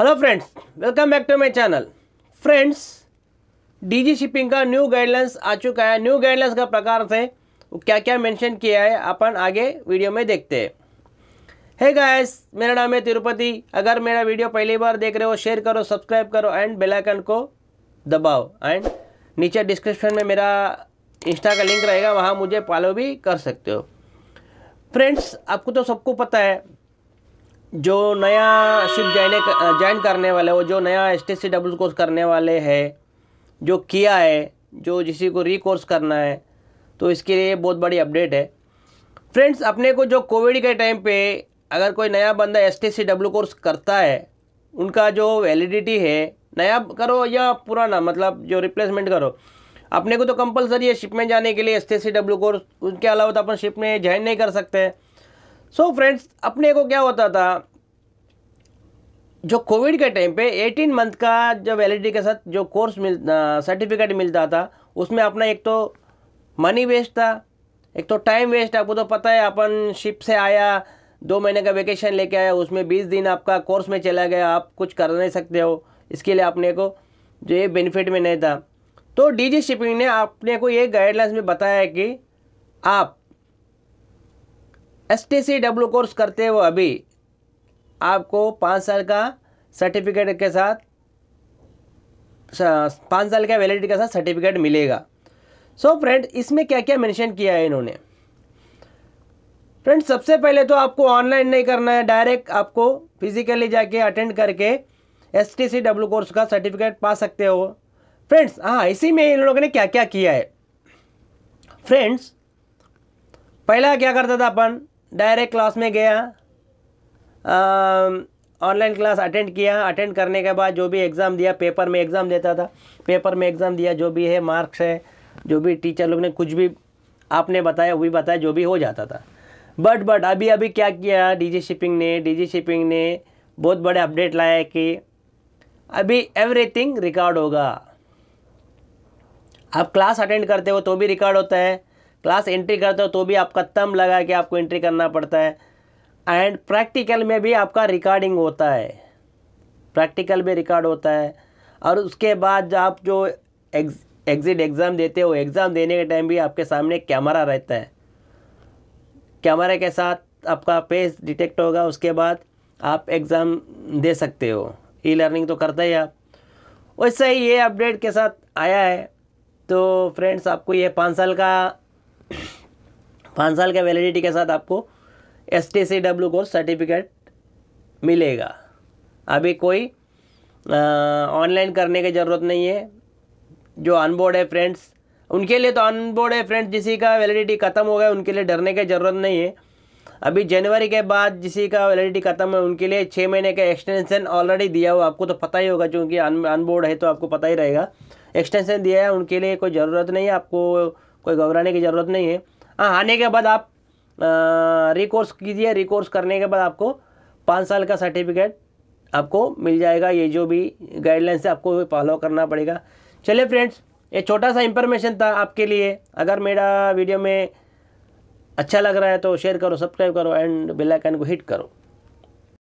hello friends welcome back to my channel friends DG shipping का new guidelines आ चुका है न्यू गाइडलाइंस का प्रकार से वो क्या क्या मेंशन किया है अपन आगे वीडियो में देखते हैं है गाइस मेरा नाम है तिरुपति अगर मेरा वीडियो पहली बार देख रहे हो शेयर करो सब्सक्राइब करो एंड बेलाइकन को दबाओ एंड नीचे डिस्क्रिप्शन में मेरा इंस्टा का लिंक रहेगा वहाँ मुझे फॉलो भी कर सकते हो फ्रेंड्स आपको तो सबको पता है जो नया शिप ज्वाइन ज्वाइन करने वाले वो जो नया S T C W course करने वाले है जो किया है जो जिसी को रिकोर्स करना है तो इसके लिए बहुत बड़ी अपडेट है फ्रेंड्स अपने को जो कोविड के टाइम पे अगर कोई नया बंदा S T C W course करता है उनका जो वैलिडिटी है नया करो या पुराना मतलब जो रिप्लेसमेंट करो अपने को तो कंपलसरी है शिप में जाने के लिए S T C W course उनके अलावा तो अपन शिप में ज्वाइन नहीं कर सकते हैं सो so फ्रेंड्स अपने को क्या होता था जो कोविड के टाइम पे 18 मंथ का जो वैलिडिटी के साथ जो कोर्स मिल सर्टिफिकेट मिलता था उसमें अपना एक तो मनी वेस्ट था एक तो टाइम वेस्ट आपको तो पता है अपन शिप से आया दो महीने का वेकेशन लेके आया उसमें बीस दिन आपका कोर्स में चला गया आप कुछ कर नहीं सकते हो इसके लिए अपने को जो ये बेनिफिट में नहीं था तो डीजी शिपिंग ने अपने को ये गाइडलाइंस में बताया कि आप S T C W course करते हो अभी आपको पाँच साल का सर्टिफिकेट के साथ पाँच साल का वैलिडिटी के साथ सर्टिफिकेट मिलेगा सो so फ्रेंड इसमें क्या क्या मेंशन किया है इन्होंने फ्रेंड सबसे पहले तो आपको ऑनलाइन नहीं करना है डायरेक्ट आपको फिजिकली जाके अटेंड करके S T C W course का सर्टिफिकेट पा सकते हो फ्रेंड्स हाँ इसी में इन लोगों ने क्या क्या किया है फ्रेंड्स पहला क्या करता था अपन डायरेक्ट क्लास में गया ऑनलाइन क्लास अटेंड किया अटेंड करने के बाद जो भी एग्ज़ाम दिया पेपर में एग्ज़ाम देता था पेपर में एग्ज़ाम दिया जो भी है मार्क्स है जो भी टीचर लोग ने कुछ भी आपने बताया वो भी बताया जो भी हो जाता था बट बट अभी अभी क्या किया डीजी शिपिंग ने डीजी शिपिंग ने बहुत बड़े अपडेट लाया कि अभी एवरीथिंग रिकॉर्ड होगा आप क्लास अटेंड करते हो तो भी रिकॉर्ड होता है क्लास एंट्री करते हो तो भी आपका तम लगा के आपको एंट्री करना पड़ता है एंड प्रैक्टिकल में भी आपका रिकॉर्डिंग होता है प्रैक्टिकल में रिकॉर्ड होता है और उसके बाद आप जो एग्ज़िट एग्ज़ाम देते हो एग्ज़ाम देने के टाइम भी आपके सामने कैमरा रहता है कैमरे के साथ आपका फेस डिटेक्ट होगा उसके बाद आप एग्ज़ाम दे सकते हो ई लर्निंग तो करते ही आप वैसे ही ये अपडेट के साथ आया है तो फ्रेंड्स आपको ये पाँच साल का पाँच साल का वैलिडिटी के साथ आपको S T C W course certificate मिलेगा अभी कोई ऑनलाइन करने की ज़रूरत नहीं है जो अनबोर्ड है फ्रेंड्स उनके लिए तो अनबोर्ड है फ्रेंड्स जिसी का वैलिडिटी ख़त्म हो गया उनके लिए डरने की ज़रूरत नहीं है अभी जनवरी के बाद जिसी का वैलिडिटी ख़त्म है उनके लिए छः महीने का एक्सटेंशन ऑलरेडी दिया हुआ आपको तो पता ही होगा क्योंकि अनबोर्ड है तो आपको पता ही रहेगा एक्सटेंशन दिया है उनके लिए कोई ज़रूरत नहीं है आपको कोई घबराने की ज़रूरत नहीं है हाँ आने के बाद आप रिकोर्स कीजिए रिकोर्स करने के बाद आपको पाँच साल का सर्टिफिकेट आपको मिल जाएगा ये जो भी गाइडलाइंस है आपको फॉलो करना पड़ेगा चलिए फ्रेंड्स ये छोटा सा इंफॉर्मेशन था आपके लिए अगर मेरा वीडियो में अच्छा लग रहा है तो शेयर करो सब्सक्राइब करो एंड बेल आइकन को हिट करो